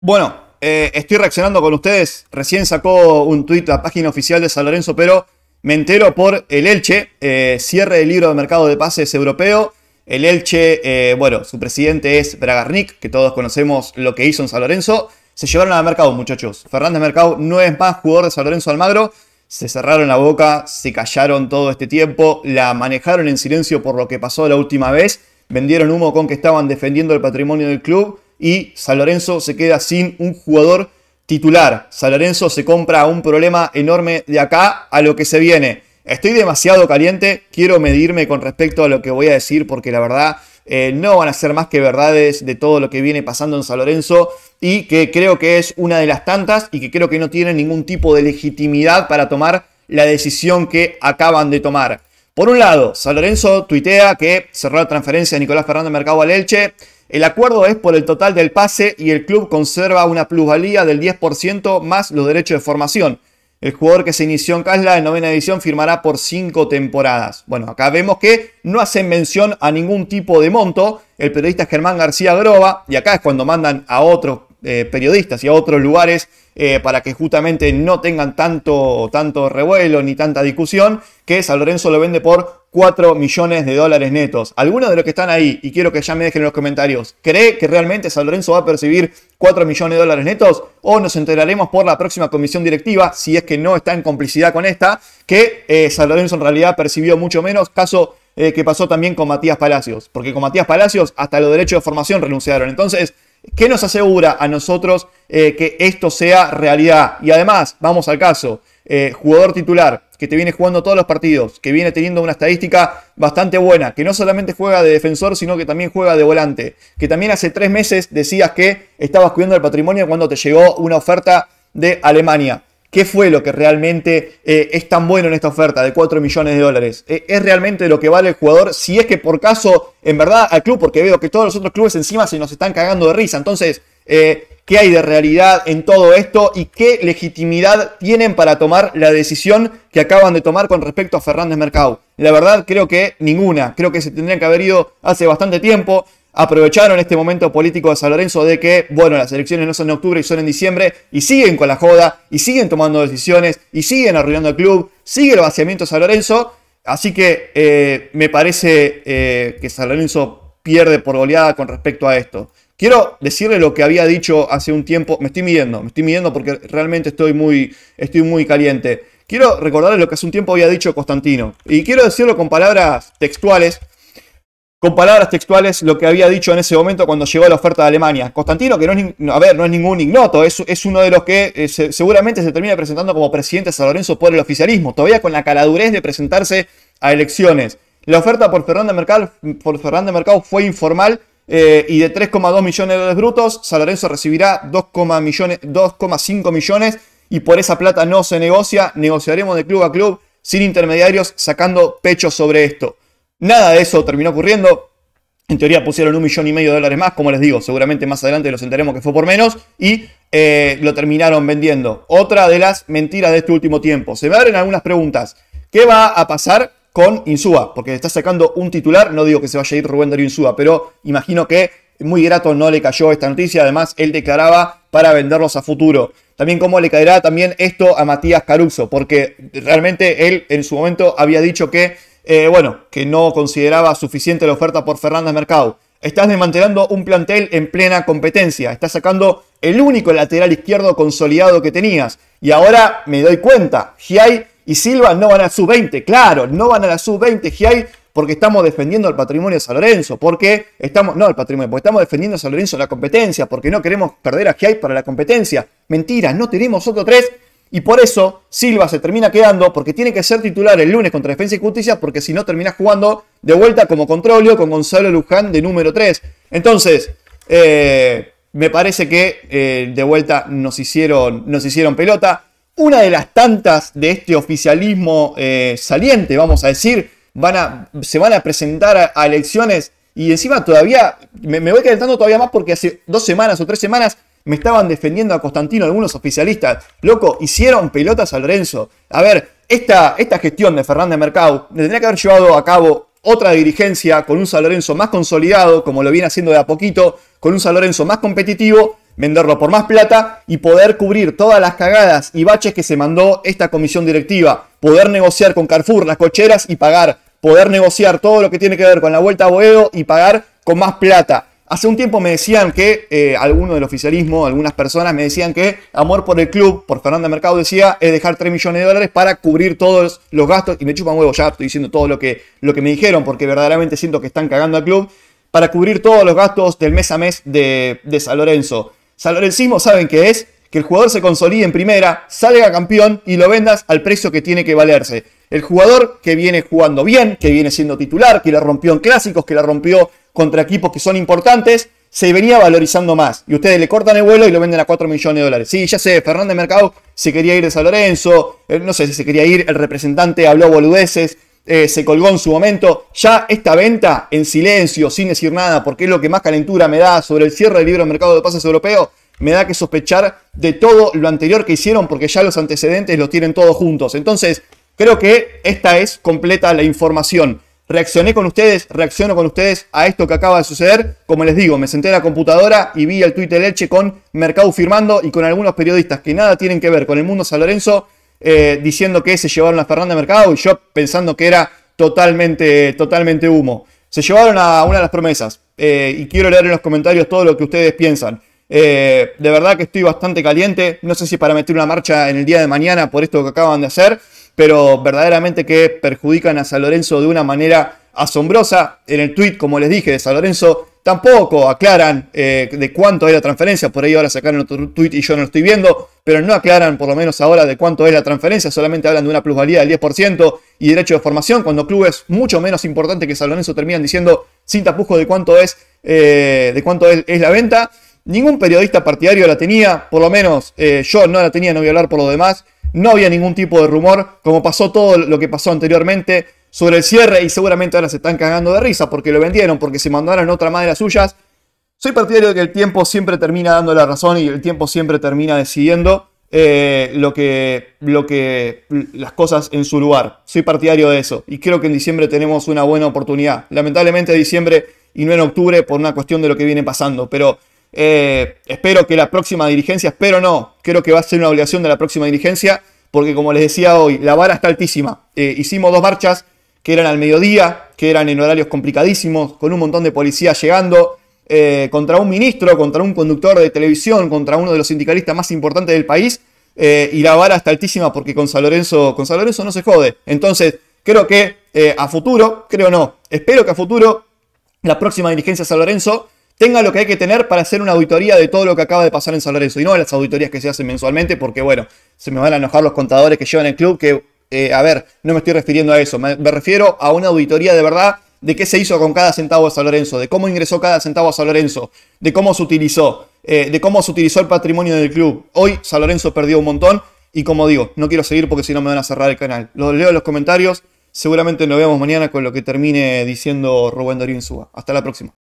Bueno, eh, estoy reaccionando con ustedes. Recién sacó un tuit a página oficial de San Lorenzo, pero me entero por el Elche. Eh, cierre del libro de mercado de pases europeo. El Elche, eh, bueno, su presidente es Bragarnik, que todos conocemos lo que hizo en San Lorenzo. Se llevaron a Mercado, muchachos. Fernández Mercado no es más jugador de San Lorenzo Almagro. Se cerraron la boca, se callaron todo este tiempo, la manejaron en silencio por lo que pasó la última vez. Vendieron humo con que estaban defendiendo el patrimonio del club y San Lorenzo se queda sin un jugador titular. San Lorenzo se compra un problema enorme de acá a lo que se viene. Estoy demasiado caliente, quiero medirme con respecto a lo que voy a decir porque la verdad eh, no van a ser más que verdades de todo lo que viene pasando en San Lorenzo y que creo que es una de las tantas y que creo que no tiene ningún tipo de legitimidad para tomar la decisión que acaban de tomar. Por un lado, San Lorenzo tuitea que cerró la transferencia de Nicolás Fernando Mercado al Elche. El acuerdo es por el total del pase y el club conserva una plusvalía del 10% más los derechos de formación. El jugador que se inició en Casla en novena edición firmará por cinco temporadas. Bueno, acá vemos que no hacen mención a ningún tipo de monto. El periodista Germán García Groba, y acá es cuando mandan a otro. Eh, periodistas y a otros lugares eh, para que justamente no tengan tanto, tanto revuelo ni tanta discusión, que San Lorenzo lo vende por 4 millones de dólares netos. Algunos de los que están ahí, y quiero que ya me dejen en los comentarios, ¿cree que realmente San Lorenzo va a percibir 4 millones de dólares netos? ¿O nos enteraremos por la próxima comisión directiva, si es que no está en complicidad con esta, que eh, San Lorenzo en realidad percibió mucho menos? Caso que pasó también con Matías Palacios, porque con Matías Palacios hasta los derechos de formación renunciaron. Entonces, ¿Qué nos asegura a nosotros eh, que esto sea realidad? Y además, vamos al caso, eh, jugador titular que te viene jugando todos los partidos, que viene teniendo una estadística bastante buena, que no solamente juega de defensor, sino que también juega de volante, que también hace tres meses decías que estabas cuidando el patrimonio cuando te llegó una oferta de Alemania. ¿Qué fue lo que realmente eh, es tan bueno en esta oferta de 4 millones de dólares? Eh, ¿Es realmente lo que vale el jugador? Si es que por caso, en verdad, al club, porque veo que todos los otros clubes encima se nos están cagando de risa. Entonces, eh, ¿qué hay de realidad en todo esto y qué legitimidad tienen para tomar la decisión que acaban de tomar con respecto a Fernández Mercado? La verdad, creo que ninguna. Creo que se tendrían que haber ido hace bastante tiempo aprovecharon este momento político de San Lorenzo de que, bueno, las elecciones no son en octubre y son en diciembre, y siguen con la joda, y siguen tomando decisiones, y siguen arruinando el club, sigue el vaciamiento de San Lorenzo, así que eh, me parece eh, que San Lorenzo pierde por goleada con respecto a esto. Quiero decirle lo que había dicho hace un tiempo, me estoy midiendo, me estoy midiendo porque realmente estoy muy, estoy muy caliente. Quiero recordarle lo que hace un tiempo había dicho Constantino, y quiero decirlo con palabras textuales, con palabras textuales lo que había dicho en ese momento cuando llegó la oferta de Alemania. Constantino, que no es, no es ningún ignoto, es, es uno de los que eh, seguramente se termina presentando como presidente de San Lorenzo por el oficialismo, todavía con la caladurez de presentarse a elecciones. La oferta por Fernández Mercado, por Mercado fue informal eh, y de 3,2 millones de dólares brutos, San Lorenzo recibirá 2,5 millones, millones y por esa plata no se negocia, negociaremos de club a club sin intermediarios sacando pecho sobre esto. Nada de eso terminó ocurriendo. En teoría pusieron un millón y medio de dólares más, como les digo, seguramente más adelante los enteremos que fue por menos y eh, lo terminaron vendiendo. Otra de las mentiras de este último tiempo. Se me abren algunas preguntas. ¿Qué va a pasar con Insúa? Porque está sacando un titular, no digo que se vaya a ir Rubén Darío Insúa, pero imagino que muy grato no le cayó esta noticia. Además, él declaraba para venderlos a futuro. También cómo le caerá también esto a Matías Caruso, porque realmente él en su momento había dicho que eh, bueno, que no consideraba suficiente la oferta por Fernández Mercado. Estás desmantelando un plantel en plena competencia. Estás sacando el único lateral izquierdo consolidado que tenías. Y ahora me doy cuenta, Giai y Silva no van a sub-20. Claro, no van a la sub-20, Giai, porque estamos defendiendo el patrimonio de San Lorenzo. Porque estamos, no el patrimonio, porque estamos defendiendo a San Lorenzo la competencia. Porque no queremos perder a Giai para la competencia. Mentira, no tenemos otro tres. Y por eso Silva se termina quedando porque tiene que ser titular el lunes contra Defensa y Justicia porque si no termina jugando de vuelta como controlio con Gonzalo Luján de número 3. Entonces, eh, me parece que eh, de vuelta nos hicieron, nos hicieron pelota. Una de las tantas de este oficialismo eh, saliente, vamos a decir, van a, se van a presentar a, elecciones y encima todavía, me, me voy calentando todavía más porque hace dos semanas o tres semanas me estaban defendiendo a Constantino algunos oficialistas. Loco, hicieron pelotas al Lorenzo. A ver, esta, esta gestión de Fernández Mercado le tendría que haber llevado a cabo otra dirigencia con un San Lorenzo más consolidado, como lo viene haciendo de a poquito, con un San Lorenzo más competitivo, venderlo por más plata y poder cubrir todas las cagadas y baches que se mandó esta comisión directiva, poder negociar con Carrefour las cocheras y pagar, poder negociar todo lo que tiene que ver con la vuelta a Boedo y pagar con más plata. Hace un tiempo me decían que, eh, alguno del oficialismo, algunas personas me decían que amor por el club, por Fernanda Mercado decía, es dejar 3 millones de dólares para cubrir todos los gastos, y me chupan huevo, ya estoy diciendo todo lo que, lo que me dijeron, porque verdaderamente siento que están cagando al club, para cubrir todos los gastos del mes a mes de, de San Lorenzo. San Lorencismo, ¿saben qué es? que el jugador se consolide en primera, salga campeón y lo vendas al precio que tiene que valerse. El jugador que viene jugando bien, que viene siendo titular, que la rompió en clásicos, que la rompió contra equipos que son importantes, se venía valorizando más. Y ustedes le cortan el vuelo y lo venden a 4 millones de dólares. Sí, ya sé, Fernández Mercado se quería ir de San Lorenzo, eh, no sé si se quería ir, el representante habló boludeces, eh, se colgó en su momento. Ya esta venta en silencio, sin decir nada, porque es lo que más calentura me da sobre el cierre del libro mercado de pases europeo, me da que sospechar de todo lo anterior que hicieron porque ya los antecedentes los tienen todos juntos. Entonces, creo que esta es completa la información. Reaccioné con ustedes, reacciono con ustedes a esto que acaba de suceder. Como les digo, me senté en la computadora y vi el Twitter de Leche con Mercado firmando y con algunos periodistas que nada tienen que ver con el mundo San Lorenzo eh, diciendo que se llevaron a Fernanda Mercado y yo pensando que era totalmente, totalmente humo. Se llevaron a una de las promesas eh, y quiero leer en los comentarios todo lo que ustedes piensan. Eh, de verdad que estoy bastante caliente. No sé si para meter una marcha en el día de mañana por esto que acaban de hacer, pero verdaderamente que perjudican a San Lorenzo de una manera asombrosa. En el tweet, como les dije, de San Lorenzo tampoco aclaran eh, de cuánto es la transferencia. Por ahí ahora sacaron otro tweet y yo no lo estoy viendo, pero no aclaran por lo menos ahora de cuánto es la transferencia. Solamente hablan de una plusvalía del 10% y derecho de formación, cuando clubes mucho menos importante que San Lorenzo terminan diciendo sin tapujo de cuánto es, eh, de cuánto es la venta. Ningún periodista partidario la tenía, por lo menos eh, yo no la tenía, no voy a hablar por lo demás. No había ningún tipo de rumor, como pasó todo lo que pasó anteriormente sobre el cierre y seguramente ahora se están cagando de risa porque lo vendieron, porque se mandaron otra más de las suyas. Soy partidario de que el tiempo siempre termina dando la razón y el tiempo siempre termina decidiendo eh, lo, que, las cosas en su lugar. Soy partidario de eso y creo que en diciembre tenemos una buena oportunidad. Lamentablemente diciembre y no en octubre por una cuestión de lo que viene pasando, pero eh, espero que la próxima dirigencia, espero no, creo que va a ser una obligación de la próxima dirigencia, porque como les decía hoy, la vara está altísima. Eh, hicimos dos marchas que eran al mediodía, que eran en horarios complicadísimos, con un montón de policías llegando, eh, contra un ministro, contra un conductor de televisión, contra uno de los sindicalistas más importantes del país, y la vara está altísima porque con San Lorenzo, con San Lorenzo no se jode. Entonces, creo que a futuro, creo no, espero que a futuro la próxima dirigencia de San Lorenzo tenga lo que hay que tener para hacer una auditoría de todo lo que acaba de pasar en San Lorenzo. Y no las auditorías que se hacen mensualmente, porque bueno, se me van a enojar los contadores que llevan el club, que, eh, a ver, no me estoy refiriendo a eso, me, refiero a una auditoría de verdad de qué se hizo con cada centavo de San Lorenzo, de cómo ingresó cada centavo a San Lorenzo, de cómo se utilizó, eh, de cómo se utilizó el patrimonio del club. Hoy San Lorenzo perdió un montón y como digo, no quiero seguir porque si no me van a cerrar el canal. lo leo en los comentarios, seguramente nos vemos mañana con lo que termine diciendo Rubén Darío Insúa. Hasta la próxima.